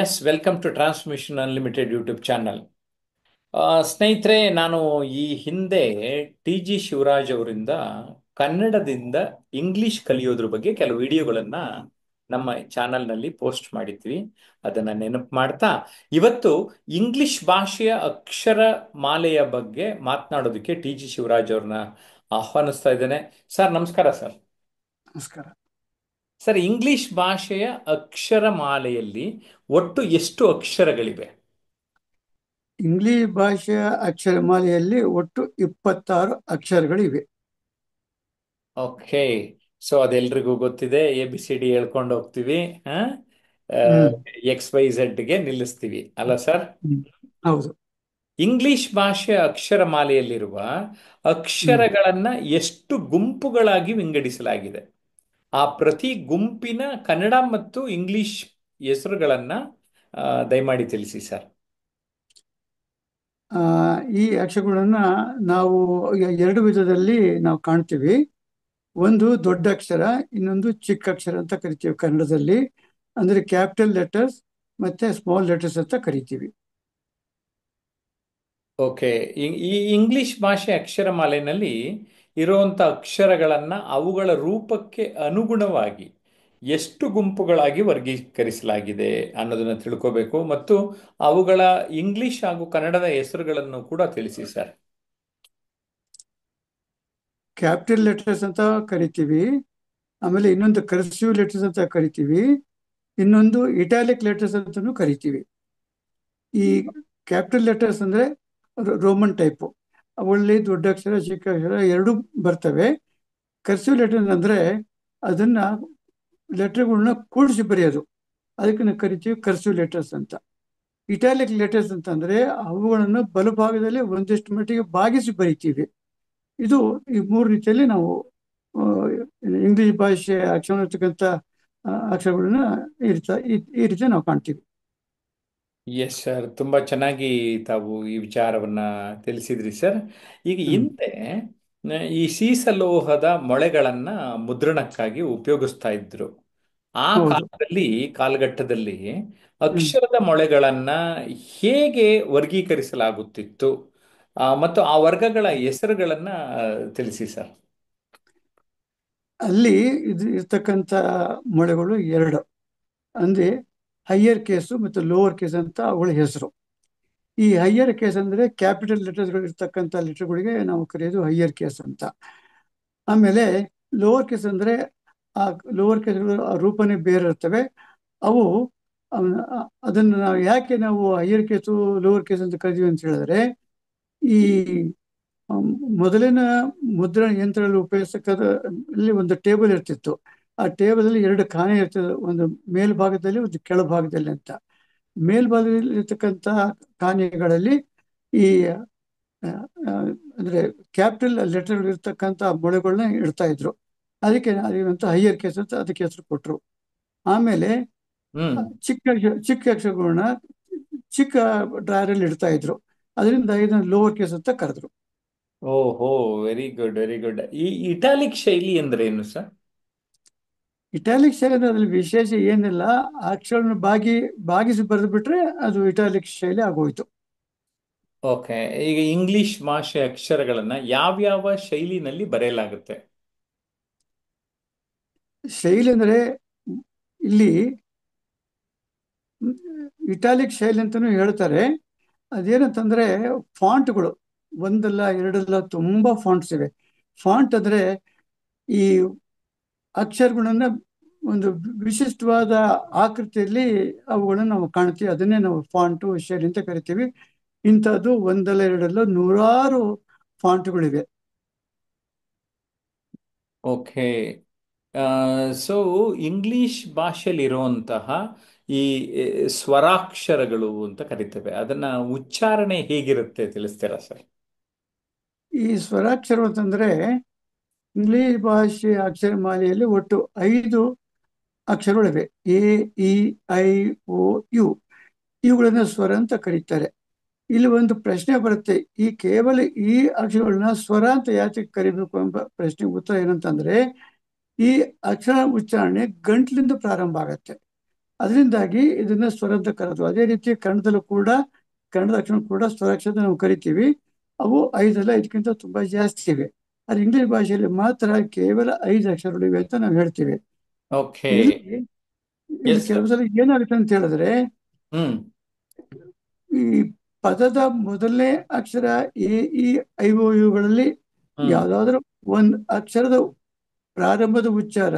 S welcome to transmission unlimited YouTube channel ಸ್ನೇಹಿತರೆ ನಾನು ಈ ಹಿಂದೆ ಟಿ ಜಿ ಶಿವರಾಜ್ ಅವರಿಂದ ಕನ್ನಡದಿಂದ ಇಂಗ್ಲಿಷ್ ಕಲಿಯೋದ್ರ ಬಗ್ಗೆ ಕೆಲವು ವಿಡಿಯೋಗಳನ್ನು ನಮ್ಮ ಚಾನಲ್ನಲ್ಲಿ ಪೋಸ್ಟ್ ಮಾಡಿದ್ವಿ ಅದನ್ನು ನೆನಪು ಮಾಡ್ತಾ ಇವತ್ತು ಇಂಗ್ಲಿಷ್ ಭಾಷೆಯ ಅಕ್ಷರ ಮಾಲೆಯ ಬಗ್ಗೆ ಮಾತನಾಡೋದಕ್ಕೆ ಟಿ ಜಿ ಶಿವರಾಜ್ ಅವ್ರನ್ನ ಆಹ್ವಾನಿಸ್ತಾ ಇದ್ದೇನೆ ಸರ್ ನಮಸ್ಕಾರ ಸರ್ ನಮಸ್ಕಾರ ಸರ್ ಇಂಗ್ಲಿಷ್ ಭಾಷೆಯ ಅಕ್ಷರಮಾಲೆಯಲ್ಲಿ ಒಟ್ಟು ಎಷ್ಟು ಅಕ್ಷರಗಳಿವೆ ಇಂಗ್ಲಿಷ್ ಭಾಷೆಯ ಅಕ್ಷರಮಾಲೆಯಲ್ಲಿ ಒಟ್ಟು ಇಪ್ಪತ್ತಾರು ಅಕ್ಷರಗಳಿವೆ ಓಕೆ ಸೊ ಅದೆಲ್ರಿಗೂ ಗೊತ್ತಿದೆ ಎ ಬಿ ಸಿ ಡಿ ಹೇಳ್ಕೊಂಡು ಹೋಗ್ತೀವಿ ಎಕ್ಸ್ ವೈ ಗೆ ನಿಲ್ಲಿಸ್ತೀವಿ ಅಲ್ಲ ಸರ್ ಹೌದು ಇಂಗ್ಲಿಷ್ ಭಾಷೆಯ ಅಕ್ಷರಮಾಲೆಯಲ್ಲಿರುವ ಅಕ್ಷರಗಳನ್ನ ಎಷ್ಟು ಗುಂಪುಗಳಾಗಿ ವಿಂಗಡಿಸಲಾಗಿದೆ ಆ ಪ್ರತಿ ಗುಂಪಿನ ಕನ್ನಡ ಮತ್ತು ಇಂಗ್ಲಿಷ್ ಹೆಸರುಗಳನ್ನ ದಯಮಾಡಿ ತಿಳಿಸಿ ಸರ್ ಈ ಅಕ್ಷರಗಳನ್ನ ನಾವು ಎರಡು ವಿಧದಲ್ಲಿ ನಾವು ಕಾಣ್ತೀವಿ ಒಂದು ದೊಡ್ಡ ಅಕ್ಷರ ಇನ್ನೊಂದು ಚಿಕ್ಕ ಅಕ್ಷರ ಅಂತ ಕರಿತೀವಿ ಕನ್ನಡದಲ್ಲಿ ಅಂದ್ರೆ ಕ್ಯಾಪಿಟಲ್ ಲೆಟರ್ಸ್ ಮತ್ತೆ ಸ್ಮಾಲ್ ಲೆಟರ್ಸ್ ಅಂತ ಕರಿತೀವಿ ಓಕೆ ಈ ಇಂಗ್ಲಿಷ್ ಭಾಷೆ ಅಕ್ಷರಮಾಲೆನಲ್ಲಿ ಇರುವಂಥ ಅಕ್ಷರಗಳನ್ನು ಅವುಗಳ ರೂಪಕ್ಕೆ ಅನುಗುಣವಾಗಿ ಎಷ್ಟು ಗುಂಪುಗಳಾಗಿ ವರ್ಗೀಕರಿಸಲಾಗಿದೆ ಅನ್ನೋದನ್ನು ತಿಳ್ಕೋಬೇಕು ಮತ್ತು ಅವುಗಳ ಇಂಗ್ಲಿಷ್ ಹಾಗೂ ಕನ್ನಡದ ಹೆಸರುಗಳನ್ನು ಕೂಡ ತಿಳಿಸಿ ಸರ್ ಕ್ಯಾಪಿಟಲ್ ಲೆಟರ್ಸ್ ಅಂತ ಕರಿತೀವಿ ಆಮೇಲೆ ಇನ್ನೊಂದು ಕರ್ಸಿವ್ ಲೆಟರ್ಸ್ ಅಂತ ಕರಿತೀವಿ ಇನ್ನೊಂದು ಇಟಾಲಿಕ್ ಲೆಟರ್ಸ್ ಅಂತಲೂ ಕರಿತೀವಿ ಈ ಕ್ಯಾಪಿಟಲ್ ಲೆಟರ್ಸ್ ಅಂದ್ರೆ ರೋಮನ್ ಟೈಪ್ ದೊಡ್ಡ ದೊಡ್ಡಕ್ಷರ ಚಿಕ್ಕ ಅಕ್ಷರ ಎರಡು ಬರ್ತವೆ ಕರ್ಸಿವ್ ಲೆಟರ್ ಅಂದರೆ ಅದನ್ನ ಲೆಟರ್ಗಳನ್ನ ಕೂಡಿಸಿ ಬರೆಯೋದು ಅದಕ್ಕೆ ಕರಿತೀವಿ ಕರ್ಸಿವ್ ಲೆಟರ್ಸ್ ಅಂತ ಇಟಾಲಿಕ್ ಲೆಟರ್ಸ್ ಅಂದ್ರೆ ಅವುಗಳನ್ನು ಬಲಭಾಗದಲ್ಲಿ ಒಂದಿಷ್ಟು ಮಟ್ಟಿಗೆ ಭಾಗಿಸಿ ಬರಿತೀವಿ ಇದು ಈ ಮೂರು ರೀತಿಯಲ್ಲಿ ನಾವು ಇಂಗ್ಲಿಷ್ ಭಾಷೆ ಅಕ್ಷರ ಇರ್ತಕ್ಕಂಥ ಅಕ್ಷರಗಳನ್ನ ಇರ್ತಾ ಈ ರೀತಿ ನಾವು ಕಾಣ್ತೀವಿ ಎಸ್ ಸರ್ ತುಂಬಾ ಚೆನ್ನಾಗಿ ತಾವು ಈ ವಿಚಾರವನ್ನ ತಿಳಿಸಿದ್ರಿ ಸರ್ ಈಗ ಹಿಂದೆ ಈ ಸೀಸಲೋಹದ ಮೊಳೆಗಳನ್ನ ಮುದ್ರಣಕ್ಕಾಗಿ ಉಪಯೋಗಿಸ್ತಾ ಇದ್ರು ಆ ಕಾಲದಲ್ಲಿ ಕಾಲಘಟ್ಟದಲ್ಲಿ ಅಕ್ಷರದ ಮೊಳೆಗಳನ್ನ ಹೇಗೆ ವರ್ಗೀಕರಿಸಲಾಗುತ್ತಿತ್ತು ಮತ್ತು ಆ ವರ್ಗಗಳ ಹೆಸರುಗಳನ್ನ ತಿಳಿಸಿ ಸರ್ ಅಲ್ಲಿ ಇದು ಇರ್ತಕ್ಕಂಥ ಮೊಳೆಗಳು ಎರಡು ಅಂದ್ರೆ ಹೈಯರ್ ಕೇಸು ಮತ್ತು ಲೋವರ್ ಕೇಸ್ ಅಂತ ಅವುಗಳ ಹೆಸರು ಈ ಹೈಯರ್ ಕೇಸ್ ಅಂದರೆ ಕ್ಯಾಪಿಟಲ್ ಲೆಟರ್ಸ್ಗಳು ಇರ್ತಕ್ಕಂಥ ಲೆಟರ್ಗಳಿಗೆ ನಾವು ಕರೆಯೋದು ಹೈಯರ್ ಕೇಸ್ ಅಂತ ಆಮೇಲೆ ಲೋವರ್ ಕೇಸ್ ಅಂದರೆ ಆ ಲೋವರ್ ಕೇಸ್ಗಳು ಆ ರೂಪನೇ ಬೇರೆ ಇರ್ತವೆ ಅವು ಅದನ್ನು ನಾವು ಯಾಕೆ ನಾವು ಹೈಯರ್ ಕೇಸು ಲೋವರ್ ಕೇಸ್ ಅಂತ ಕರಿತೀವಿ ಅಂತ ಹೇಳಿದ್ರೆ ಈ ಮೊದಲಿನ ಮುದ್ರಣ ಯಂತ್ರಗಳಲ್ಲಿ ಉಪಯೋಗಿಸ್ತಕ್ಕಂಥ ಒಂದು ಟೇಬಲ್ ಇರ್ತಿತ್ತು ಆ ಟೇಬಲ್ ಅಲ್ಲಿ ಎರಡು ಖಾನೆ ಇರ್ತದೆ ಒಂದು ಮೇಲ್ಭಾಗದಲ್ಲಿ ಒಂದು ಕೆಳಭಾಗದಲ್ಲಿ ಅಂತ ಮೇಲ್ಭಾಗದಲ್ಲಿ ಇರತಕ್ಕಂತ ಖಾನೆಗಳಲ್ಲಿ ಈ ಅಂದ್ರೆ ಕ್ಯಾಪಿಟಲ್ ಲೆಟರ್ ಇರ್ತಕ್ಕಂಥ ಮೊಳೆಗಳನ್ನ ಇಡ್ತಾ ಇದ್ರು ಅದಕ್ಕೆ ಹೈಯರ್ ಕೇಸ್ ಅಂತ ಅದಕ್ಕೆ ಹೆಸರು ಕೊಟ್ರು ಆಮೇಲೆ ಚಿಕ್ಕ ಚಿಕ್ಕ ಅಕ್ಷರಗಳನ್ನ ಚಿಕ್ಕ ಅಲ್ಲಿ ಇಡ್ತಾ ಇದ್ರು ಅದರಿಂದ ಇದನ್ನ ಲೋವರ್ ಕೇಸ್ ಅಂತ ಕರೆದ್ರು ಓಹೋ ವೆರಿ ಗುಡ್ ವೆರಿ ಗುಡ್ ಈ ಇಟಾಲಿಕ್ ಶೈಲಿ ಅಂದ್ರೆ ಏನು ಸರ್ ಇಟಾಲಿಕ್ ಶೈಲಿ ಅದ್ರಲ್ಲಿ ವಿಶೇಷ ಏನಿಲ್ಲ ಅಕ್ಷರವನ್ನು ಬಾಗಿ ಬಾಗಿಸಿ ಬರೆದು ಬಿಟ್ರೆ ಅದು ಇಟಾಲಿಕ್ ಶೈಲಿ ಆಗೋಯ್ತು ಓಕೆ ಈಗ ಇಂಗ್ಲಿಷ್ ಭಾಷೆ ಅಕ್ಷರಗಳನ್ನ ಯಾವ್ಯಾವ ಶೈಲಿನಲ್ಲಿ ಬರೆಯಲಾಗುತ್ತೆ ಶೈಲಿ ಅಂದ್ರೆ ಇಲ್ಲಿ ಇಟಾಲಿಕ್ ಶೈಲಿ ಅಂತಾನು ಹೇಳ್ತಾರೆ ಅದೇನಂತಂದ್ರೆ ಫಾಂಟ್ಗಳು ಒಂದಲ್ಲ ಎರಡಲ್ಲ ತುಂಬಾ ಫಾಂಟ್ಸ್ ಇವೆ ಫಾಂಟ್ ಅಂದ್ರೆ ಈ ಅಕ್ಷರಗಳನ್ನ ಒಂದು ವಿಶಿಷ್ಟವಾದ ಆಕೃತಿಯಲ್ಲಿ ಅವುಗಳನ್ನು ನಾವು ಕಾಣ್ತೀವಿ ಅದನ್ನೇ ನಾವು ಫಾಂಟು ಶೈಲಿ ಅಂತ ಕರಿತೀವಿ ಇಂಥದ್ದು ಒಂದಲ್ಲ ಎರಡಲ್ಲ ನೂರಾರು ಫಾಂಟ್ಗಳಿವೆ ಓಕೆ ಸೊ ಇಂಗ್ಲಿಷ್ ಭಾಷೆಯಲ್ಲಿರುವಂತಹ ಈ ಸ್ವರಾಕ್ಷರಗಳು ಅಂತ ಕರಿತೇವೆ ಅದನ್ನ ಉಚ್ಚಾರಣೆ ಹೇಗಿರುತ್ತೆ ತಿಳಿಸ್ತೀರಾ ಸರ್ ಈ ಸ್ವರಾಕ್ಷರ ಅಂತಂದ್ರೆ ಇಂಗ್ಲಿಷ್ ಭಾಷೆಯ ಅಕ್ಷರಮಾಲೆಯಲ್ಲಿ ಒಟ್ಟು ಐದು ಅಕ್ಷರಗಳಿವೆ A E I O U ಇವುಗಳನ್ನು ಸ್ವರ ಅಂತ ಕರೀತಾರೆ ಇಲ್ಲಿ ಒಂದು ಪ್ರಶ್ನೆ ಬರುತ್ತೆ ಈ ಕೇವಲ ಈ ಅಕ್ಷರಗಳನ್ನ ಸ್ವರ ಅಂತ ಯಾಕೆ ಕರಿಬೇಕು ಎಂಬ ಪ್ರಶ್ನೆ ಉತ್ತರ ಏನಂತಂದ್ರೆ ಈ ಅಕ್ಷರ ಉಚ್ಚಾರಣೆ ಗಂಟ್ಲಿಂದ ಪ್ರಾರಂಭ ಆಗತ್ತೆ ಅದರಿಂದಾಗಿ ಇದನ್ನ ಸ್ವರ ಅಂತ ಕರೆದು ಅದೇ ರೀತಿ ಕನ್ನಡದಲ್ಲೂ ಕೂಡ ಕನ್ನಡದ ಅಕ್ಷರ ಕೂಡ ಸ್ವರಾಕ್ಷರ ನಾವು ಕರಿತೀವಿ ಅವು ಐದಲ್ಲ ಇದಕ್ಕಿಂತ ತುಂಬಾ ಜಾಸ್ತಿ ಇವೆ ಆದ್ರೆ ಇಂಗ್ಲಿಷ್ ಭಾಷೆಯಲ್ಲಿ ಮಾತ್ರ ಕೇವಲ ಐದು ಅಕ್ಷರಗಳು ಇವೆ ಅಂತ ನಾವು ಹೇಳ್ತೀವಿ ಕೆಲವು ಸಲ ಏನಾಗುತ್ತೆ ಅಂತ ಹೇಳಿದ್ರೆ ಈ ಪದದ ಮೊದಲನೇ ಅಕ್ಷರ ಎ ಇ ಐ ಓ ಯುಗಳಲ್ಲಿ ಯಾವ್ದಾದ್ರು ಒಂದ್ ಅಕ್ಷರದ ಪ್ರಾರಂಭದ ಉಚ್ಚಾರ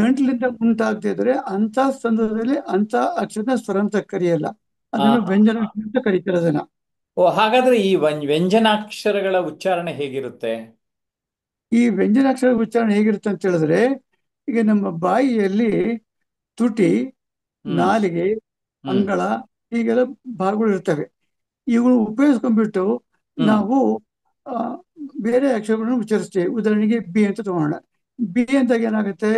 ಗಂಟ್ಲಿಂದ ಇದ್ರೆ ಅಂತ ಸಂದರ್ಭದಲ್ಲಿ ಅಂತ ಅಕ್ಷರನ ಸ್ವರ ಅಂತ ಕರೆಯಲ್ಲ ಅದನ್ನು ವ್ಯಂಜನಾಕ್ಷರ ಅಂತ ಕರೀತಾರೆ ಅದನ್ನ ಓ ಹಾಗಾದ್ರೆ ಈ ವ್ಯಂಜನಾಕ್ಷರಗಳ ಉಚ್ಚಾರಣೆ ಹೇಗಿರುತ್ತೆ ಈ ವ್ಯಂಜನಾಕ್ಷರ ಉಚ್ಚಾರಣೆ ಹೇಗಿರುತ್ತೆ ಅಂತ ಹೇಳಿದ್ರೆ ಈಗ ನಮ್ಮ ಬಾಯಿಯಲ್ಲಿ ತುಟಿ ನಾಲಿಗೆ ಅಂಗಳ ಹೀಗೆಲ್ಲ ಭಾಗಗಳು ಇರ್ತವೆ ಇವುಗಳು ಉಪಯೋಗಿಸ್ಕೊಂಡ್ಬಿಟ್ಟು ನಾವು ಬೇರೆ ಅಕ್ಷರಗಳನ್ನು ಉಚ್ಚರಿಸ್ತೇವೆ ಉದಾಹರಣೆಗೆ ಬಿ ಅಂತ ತಗೋಣ ಬಿ ಅಂದಾಗ ಏನಾಗುತ್ತೆ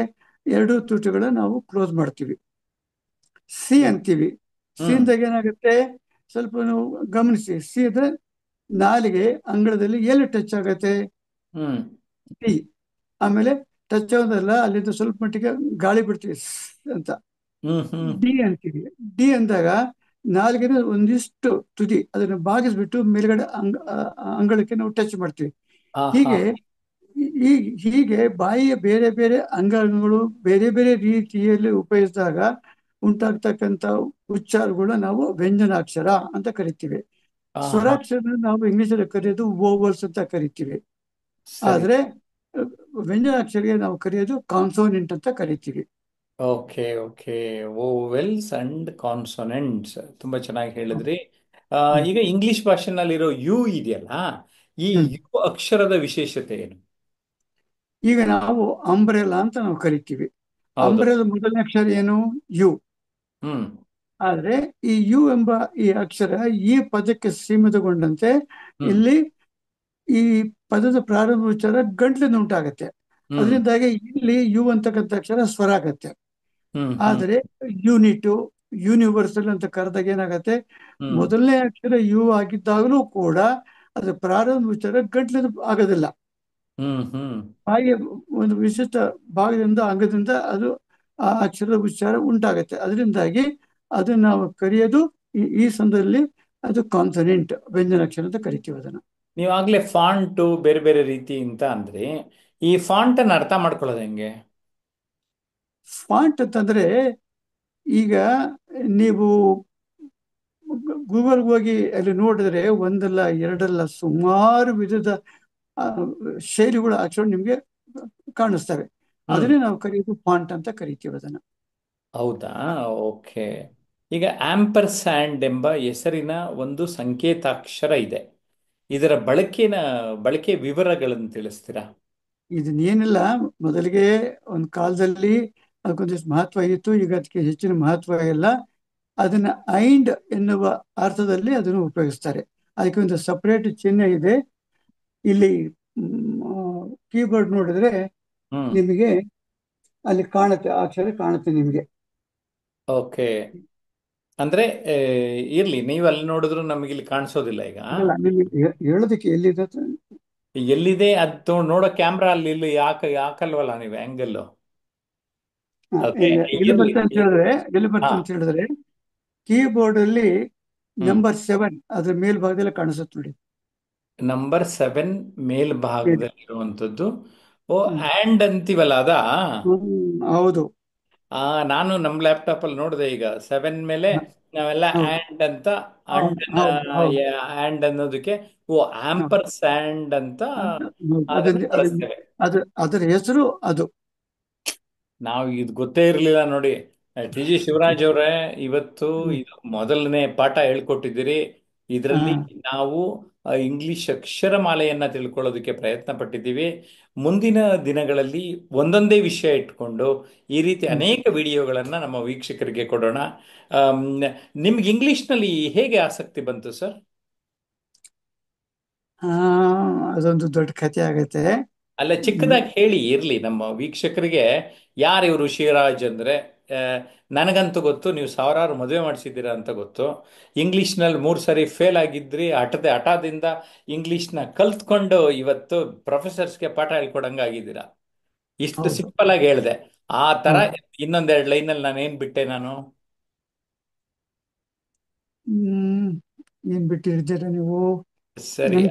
ಎರಡು ತುಟಿಗಳ ನಾವು ಕ್ಲೋಸ್ ಮಾಡ್ತೀವಿ ಸಿ ಅಂತೀವಿ ಸಿ ಅಂದಾಗ ಏನಾಗುತ್ತೆ ಸ್ವಲ್ಪ ನಾವು ಗಮನಿಸಿ ಸಿ ಅಂದ್ರೆ ನಾಲಿಗೆ ಅಂಗಳದಲ್ಲಿ ಎಲ್ಲಿ ಟಚ್ ಆಗತ್ತೆ ಟೀ ಆಮೇಲೆ ಟಚ್ ಆಗೋದಲ್ಲ ಅಲ್ಲಿಂದ ಸ್ವಲ್ಪ ಮಟ್ಟಿಗೆ ಗಾಳಿ ಬಿಡ್ತೀವಿ ಅಂತ ಡಿ ಅಂತೀವಿ ಡಿ ಅಂದಾಗ ನಾಲ್ಕಿನ ಒಂದಿಷ್ಟು ತುದಿ ಅದನ್ನ ಬಾಗಿಸ್ಬಿಟ್ಟು ಮೇಲ್ಗಡೆ ಅಂಗ ಅಂಗಳಕ್ಕೆ ನಾವು ಟಚ್ ಮಾಡ್ತೀವಿ ಹೀಗೆ ಹೀಗೆ ಬಾಯಿಯ ಬೇರೆ ಬೇರೆ ಅಂಗಗಳು ಬೇರೆ ಬೇರೆ ರೀತಿಯಲ್ಲಿ ಉಪಯೋಗಿಸಿದಾಗ ಉಂಟಾಗ್ತಕ್ಕಂಥ ಉಚ್ಚಾರಗಳನ್ನ ನಾವು ವ್ಯಂಜನಾಕ್ಷರ ಅಂತ ಕರಿತೀವಿ ಸ್ವರಾಕ್ಷರ ನಾವು ಇಂಗ್ಲಿಷಲ್ಲಿ ಕರೆಯೋದು ಓವಲ್ಸ್ ಅಂತ ಕರಿತೀವಿ ಆದ್ರೆ ವ್ಯಂಜನಾಕ್ಷರಿಗೆ ನಾವು ಕರೆಯೋದು ಕಾನ್ಸೋನೆಂಟ್ ಅಂತ ಕರಿತೀವಿ okay okay vowels and consonants ತುಂಬಾ ಚೆನ್ನಾಗಿ ಹೇಳಿದ್ರಿ ಈಗ ಇಂಗ್ಲಿಷ್ ಭಾಷೆನಲ್ಲಿರೋ ಯು ಇದೆಯಲ್ಲ ಈ ಯು ಅಕ್ಷರದ ವಿಶೇಷತೆ ಏನು ಈಗ ನಾವು ಅಂಬ್ರೆಲಾ ಅಂತ ನಾವು ಕರಿತೀವಿ ಅಂಬ್ರೆಲ ಮೊದಲನೇ ಅಕ್ಷರ ಏನು ಯು ಹ್ಮ್ ಆದ್ರೆ ಈ ಯು ಎಂಬ ಈ ಅಕ್ಷರ ಈ ಪದಕ್ಕೆ ಸೀಮಿತಗೊಂಡಂತೆ ಇಲ್ಲಿ ಈ ಪದದ ಪ್ರಾರಂಭ ವಿಚಾರ ಗಂಟ್ಲಿಂದ ಉಂಟಾಗತ್ತೆ ಅದರಿಂದಾಗಿ ಇಲ್ಲಿ ಯು ಅಂತಕ್ಕಂಥ ಅಕ್ಷರ ಸ್ವರ ಆಗತ್ತೆ ಆದರೆ ಯೂನಿಟು ಯೂನಿವರ್ಸಲ್ ಅಂತ ಕರೆದಾಗ ಏನಾಗತ್ತೆ ಮೊದಲನೇ ಅಕ್ಷರ ಯು ಆಗಿದ್ದಾಗಲೂ ಕೂಡ ಅದ್ರ ಪ್ರಾರಂಭ ವಿಚಾರ ಗಂಟ್ಲಿಂದ ಆಗೋದಿಲ್ಲ ಹಾಗೆ ಒಂದು ವಿಶಿಷ್ಟ ಭಾಗದಿಂದ ಅಂಗದಿಂದ ಅದು ಆ ಅಕ್ಷರದ ಉಚ್ಚಾರ ಉಂಟಾಗತ್ತೆ ಅದರಿಂದಾಗಿ ಅದನ್ನ ನಾವು ಕರೆಯೋದು ಈ ಸಂದರ್ಭದಲ್ಲಿ ಅದು ಕಾನ್ಸನೆಂಟ್ ಅಕ್ಷರ ಅಂತ ಕರಿತೀವಿ ಅದನ್ನ ನೀವಾಗಲೇ ಫಾಂಟು ಬೇರೆ ಬೇರೆ ರೀತಿ ಅಂತ ಅಂದ್ರೆ ಈ ಫಾಂಟ್ ಅನ್ನ ಅರ್ಥ ಮಾಡ್ಕೊಳ್ಳೋದು ಹೆಂಗೆ ಫಾಂಟ್ ಅಂತಂದ್ರೆ ಈಗ ನೀವು ಗೂಗಲ್ ಹೋಗಿ ಅಲ್ಲಿ ನೋಡಿದ್ರೆ ಒಂದಲ್ಲ ಎರಡಲ್ಲ ಸುಮಾರು ವಿಧದ ಶೈಲಿಗಳು ಆಕ್ಚುಲಿ ನಿಮಗೆ ಕಾಣಿಸ್ತವೆ ಅದನ್ನೇ ನಾವು ಕರೆಯೋದು ಫಾಂಟ್ ಅಂತ ಕರಿತೀವಿ ಅದನ್ನ ಹೌದಾ ಓಕೆ ಈಗ ಆಂಪರ್ ಸ್ಯಾಂಡ್ ಎಂಬ ಹೆಸರಿನ ಒಂದು ಸಂಕೇತಾಕ್ಷರ ಇದೆ ಇದರ ಬಳಕೆನ ಬಳಕೆ ವಿವರಗಳನ್ನು ತಿಳಿಸ್ತೀರಾ ಇದನ್ನೇನಿಲ್ಲ ಮೊದಲಿಗೆ ಒಂದು ಕಾಲದಲ್ಲಿ ಅದಕ್ಕೊಂದಿಷ್ಟು ಮಹತ್ವ ಇತ್ತು ಈಗ ಅದಕ್ಕೆ ಹೆಚ್ಚಿನ ಮಹತ್ವ ಇಲ್ಲ ಅದನ್ನ ಐಂಡ್ ಎನ್ನುವ ಅರ್ಥದಲ್ಲಿ ಅದನ್ನು ಉಪಯೋಗಿಸ್ತಾರೆ ಅದಕ್ಕೆ ಒಂದು ಸಪರೇಟ್ ಚಿಹ್ನೆ ಇದೆ ಇಲ್ಲಿ ಕೀಬೋರ್ಡ್ ನೋಡಿದ್ರೆ ನಿಮಗೆ ಅಲ್ಲಿ ಕಾಣುತ್ತೆ ಆಕ್ಷರ ಕಾಣುತ್ತೆ ನಿಮಗೆ ಓಕೆ ಅಂದ್ರೆ ಇರ್ಲಿ ನೀವು ಅಲ್ಲಿ ನೋಡಿದ್ರು ನಮಗೆ ಇಲ್ಲಿ ಕಾಣಿಸೋದಿಲ್ಲ ಈಗ ಹೇಳೋದಕ್ಕೆ ಎಲ್ಲಿದೆ ಎಲ್ಲಿದೆ ಅದು ನೋಡೋ ಕ್ಯಾಮ್ರಾ ಅಲ್ಲಿ ಇಲ್ಲಿ ಯಾಕೆ ಯಾಕಲ್ವಲ್ಲ ನೀವು ಆಂಗಲ್ ಹೇಳಿದ್ರೆ ಹೇಳಿದ್ರೆ ಕೀಬೋರ್ಡ್ ಅಲ್ಲಿ ನಂಬರ್ ಸೆವೆನ್ ಅದ್ರ ಮೇಲ್ಭಾಗದಲ್ಲಿ ಕಾಣಿಸುತ್ತೆ ನೋಡಿ ನಂಬರ್ ಸೆವೆನ್ ಮೇಲ್ಭಾಗದಲ್ಲಿ ಇರುವಂತದ್ದು ಓ ಹ್ಯಾಂಡ್ ಅಂತೀವಲ್ಲ ಅದ ಹೌದು ಆ ನಾನು ನಮ್ಮ ಲ್ಯಾಪ್ಟಾಪ್ ಅಲ್ಲಿ ನೋಡಿದೆ ಈಗ ಸೆವೆನ್ ಮೇಲೆ ನಾವೆಲ್ಲ ಆ್ಯಂಡ್ ಅಂತ ಆಂಡ್ ಆ್ಯಂಡ್ ಅನ್ನೋದಕ್ಕೆ ಓ ಆಂಪರ್ ಸ್ಯಾಂಡ್ ಅಂತ ಅದ್ರ ಅದರ ಹೆಸರು ಅದು ನಾವ್ ಇದು ಗೊತ್ತೇ ಇರಲಿಲ್ಲ ನೋಡಿ ಟಿ ಜಿ ಶಿವರಾಜ್ ಅವರೇ ಇವತ್ತು ಇದು ಮೊದಲನೇ ಪಾಠ ಹೇಳ್ಕೊಟ್ಟಿದ್ದೀರಿ ಇದರಲ್ಲಿ ನಾವು ಇಂಗ್ಲಿಷ್ ಅಕ್ಷರಮಾಲೆಯನ್ನು ತಿಳ್ಕೊಳ್ಳೋದಕ್ಕೆ ಪ್ರಯತ್ನ ಪಟ್ಟಿದ್ದೀವಿ ಮುಂದಿನ ದಿನಗಳಲ್ಲಿ ಒಂದೊಂದೇ ವಿಷಯ ಇಟ್ಕೊಂಡು ಈ ರೀತಿ ಅನೇಕ ವಿಡಿಯೋಗಳನ್ನು ನಮ್ಮ ವೀಕ್ಷಕರಿಗೆ ಕೊಡೋಣ ನಿಮ್ಗೆ ಇಂಗ್ಲಿಷ್ನಲ್ಲಿ ಹೇಗೆ ಆಸಕ್ತಿ ಬಂತು ಸರ್ ಅದೊಂದು ದೊಡ್ಡ ಕಥೆ ಆಗುತ್ತೆ ಅಲ್ಲ ಚಿಕ್ಕದಾಗಿ ಹೇಳಿ ಇರಲಿ ನಮ್ಮ ವೀಕ್ಷಕರಿಗೆ ಇವರು ಶಿವರಾಜ್ ಅಂದ್ರೆ ನನಗಂತೂ ಗೊತ್ತು ನೀವು ಸಾವಿರಾರು ಮದುವೆ ಮಾಡಿಸಿದ್ದೀರಾ ಅಂತ ಗೊತ್ತು ಇಂಗ್ಲೀಷ್ನಲ್ಲಿ ಮೂರು ಸರಿ ಫೇಲ್ ಆಗಿದ್ರಿ ಹಠದ ಹಠದಿಂದ ಇಂಗ್ಲೀಷ್ನ ಕಲ್ತ್ಕೊಂಡು ಇವತ್ತು ಪ್ರೊಫೆಸರ್ಸ್ಗೆ ಪಾಠ ಹೇಳ್ಕೊಡಂಗೆ ಆಗಿದ್ದೀರಾ ಇಷ್ಟು ಸಿಂಪಲ್ ಆಗಿ ಹೇಳಿದೆ ಆ ತರ ಇನ್ನೊಂದೆರಡು ಅಲ್ಲಿ ನಾನು ಏನ್ ಬಿಟ್ಟೆ ನಾನು ಏನ್ ಬಿಟ್ಟಿರ್ತೀರ ನೀವು ಸರಿ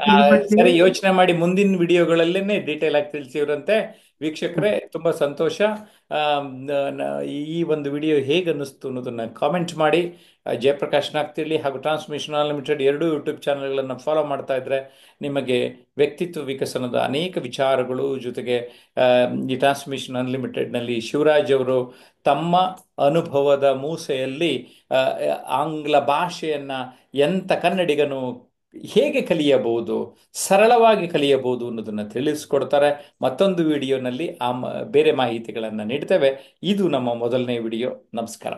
ಸರಿ ಯೋಚನೆ ಮಾಡಿ ಮುಂದಿನ ವಿಡಿಯೋಗಳಲ್ಲೇನೆ ಡೀಟೇಲ್ ಆಗಿ ತಿಳಿಸಿವ್ರಂತೆ ವೀಕ್ಷಕರೇ ತುಂಬಾ ಸಂತೋಷ ಈ ಒಂದು ವಿಡಿಯೋ ಹೇಗೆ ಅನ್ನಿಸ್ತು ಅನ್ನೋದನ್ನ ಕಾಮೆಂಟ್ ಮಾಡಿ ಜಯಪ್ರಕಾಶ್ ನಾಗ್ತಿರ್ಲಿ ಹಾಗೂ ಟ್ರಾನ್ಸ್ಮಿಷನ್ ಅನ್ಲಿಮಿಟೆಡ್ ಎರಡು ಯೂಟ್ಯೂಬ್ ಚಾನೆಲ್ಗಳನ್ನು ಫಾಲೋ ಮಾಡ್ತಾ ಇದ್ರೆ ನಿಮಗೆ ವ್ಯಕ್ತಿತ್ವ ವಿಕಸನದ ಅನೇಕ ವಿಚಾರಗಳು ಜೊತೆಗೆ ಈ ಟ್ರಾನ್ಸ್ಮಿಷನ್ ಅನ್ಲಿಮಿಟೆಡ್ನಲ್ಲಿ ಶಿವರಾಜ್ ಅವರು ತಮ್ಮ ಅನುಭವದ ಮೂಸೆಯಲ್ಲಿ ಆಂಗ್ಲ ಭಾಷೆಯನ್ನ ಎಂಥ ಕನ್ನಡಿಗನು ಹೇಗೆ ಕಲಿಯಬಹುದು ಸರಳವಾಗಿ ಕಲಿಯಬಹುದು ಅನ್ನೋದನ್ನು ತಿಳಿಸ್ಕೊಡ್ತಾರೆ ಮತ್ತೊಂದು ವಿಡಿಯೋನಲ್ಲಿ ಆ ಬೇರೆ ಮಾಹಿತಿಗಳನ್ನು ನೀಡ್ತೇವೆ ಇದು ನಮ್ಮ ಮೊದಲನೇ ವಿಡಿಯೋ ನಮಸ್ಕಾರ